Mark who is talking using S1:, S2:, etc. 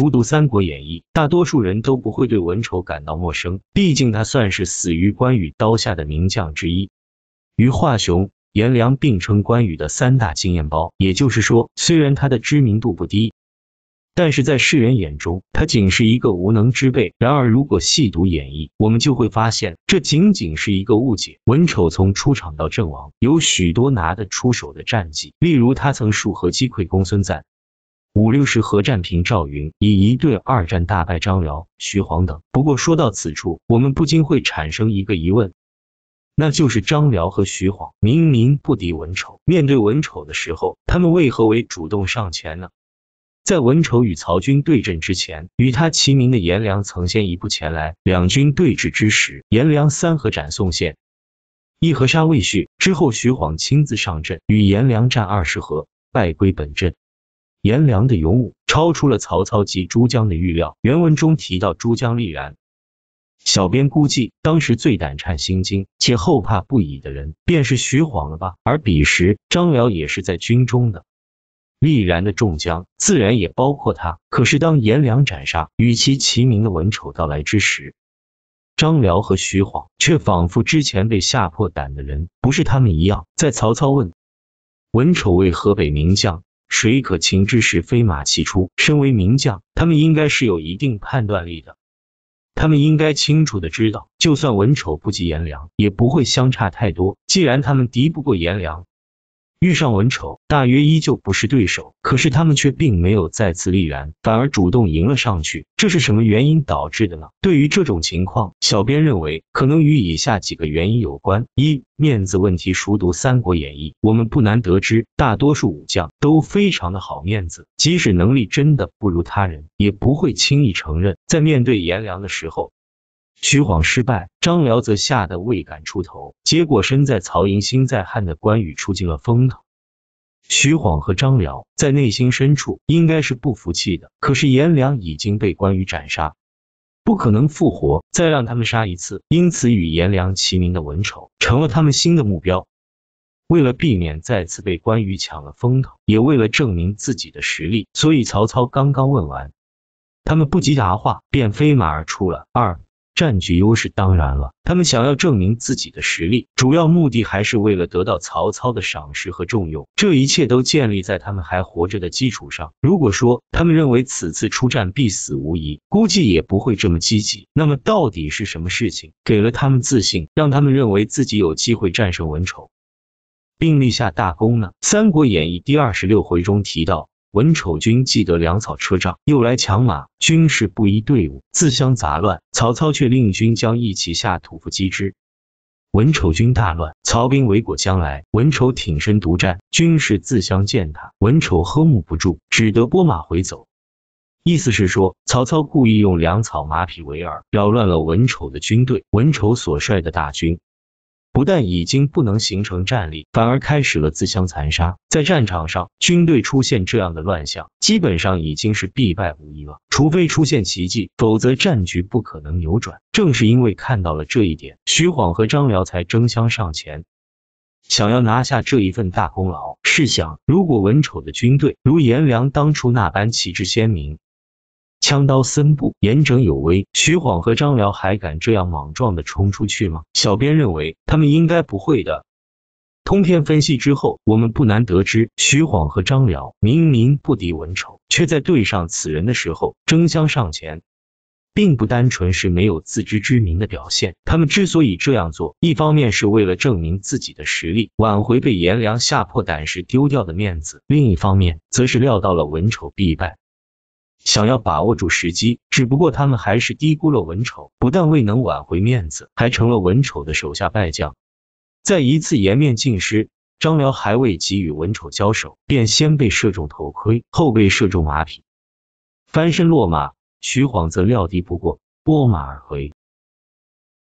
S1: 熟读《三国演义》，大多数人都不会对文丑感到陌生，毕竟他算是死于关羽刀下的名将之一，与华雄、颜良并称关羽的三大经验包。也就是说，虽然他的知名度不低，但是在世人眼中，他仅是一个无能之辈。然而，如果细读演义，我们就会发现，这仅仅是一个误解。文丑从出场到阵亡，有许多拿得出手的战绩，例如他曾数合击溃公孙瓒。五六十合战平赵云，以一对二战大败张辽、徐晃等。不过说到此处，我们不禁会产生一个疑问，那就是张辽和徐晃明明不敌文丑，面对文丑的时候，他们为何为主动上前呢？在文丑与曹军对阵之前，与他齐名的颜良曾先一步前来，两军对峙之时，颜良三合斩宋宪，一合杀魏续。之后徐晃亲自上阵与颜良战二十合，败归本阵。颜良的勇武超出了曹操及诸将的预料。原文中提到诸将力然，小编估计当时最胆颤心惊且后怕不已的人便是徐晃了吧？而彼时张辽也是在军中的，力然的众将自然也包括他。可是当颜良斩杀与其齐名的文丑到来之时，张辽和徐晃却仿佛之前被吓破胆的人，不是他们一样？在曹操问文丑为河北名将。水可擒之时，飞马齐出。身为名将，他们应该是有一定判断力的。他们应该清楚的知道，就算文丑不及颜良，也不会相差太多。既然他们敌不过颜良，遇上文丑，大约依旧不是对手。可是他们却并没有再次力援，反而主动迎了上去。这是什么原因导致的呢？对于这种情况，小编认为可能与以下几个原因有关：一、面子问题。熟读《三国演义》，我们不难得知，大多数武将都非常的好面子，即使能力真的不如他人，也不会轻易承认。在面对颜良的时候，徐晃失败，张辽则吓得未敢出头。结果身在曹营心在汉的关羽出尽了风头。徐晃和张辽在内心深处应该是不服气的，可是颜良已经被关羽斩杀，不可能复活，再让他们杀一次。因此与颜良齐名的文丑成了他们新的目标。为了避免再次被关羽抢了风头，也为了证明自己的实力，所以曹操刚刚问完，他们不及答话，便飞马而出了。二。占据优势，当然了，他们想要证明自己的实力，主要目的还是为了得到曹操的赏识和重用。这一切都建立在他们还活着的基础上。如果说他们认为此次出战必死无疑，估计也不会这么积极。那么到底是什么事情给了他们自信，让他们认为自己有机会战胜文丑，并立下大功呢？《三国演义》第二十六回中提到。文丑军既得粮草车仗，又来抢马，军事不一队伍，自相杂乱。曹操却令军将一起下土伏击之，文丑军大乱。曹兵围裹将来，文丑挺身独战，军士自相践踏，文丑呵目不住，只得拨马回走。意思是说，曹操故意用粮草马匹为饵，扰乱了文丑的军队。文丑所率的大军。不但已经不能形成战力，反而开始了自相残杀。在战场上，军队出现这样的乱象，基本上已经是必败无疑了。除非出现奇迹，否则战局不可能扭转。正是因为看到了这一点，徐晃和张辽才争相上前，想要拿下这一份大功劳。试想，如果文丑的军队如颜良当初那般旗帜鲜明，枪刀森布，严整有威。徐晃和张辽还敢这样莽撞的冲出去吗？小编认为他们应该不会的。通篇分析之后，我们不难得知，徐晃和张辽明明不敌文丑，却在对上此人的时候争相上前，并不单纯是没有自知之明的表现。他们之所以这样做，一方面是为了证明自己的实力，挽回被颜良吓破胆时丢掉的面子；另一方面，则是料到了文丑必败。想要把握住时机，只不过他们还是低估了文丑，不但未能挽回面子，还成了文丑的手下败将。在一次颜面尽失，张辽还未及与文丑交手，便先被射中头盔，后被射中马匹，翻身落马。徐晃则料敌不过，拨马而回。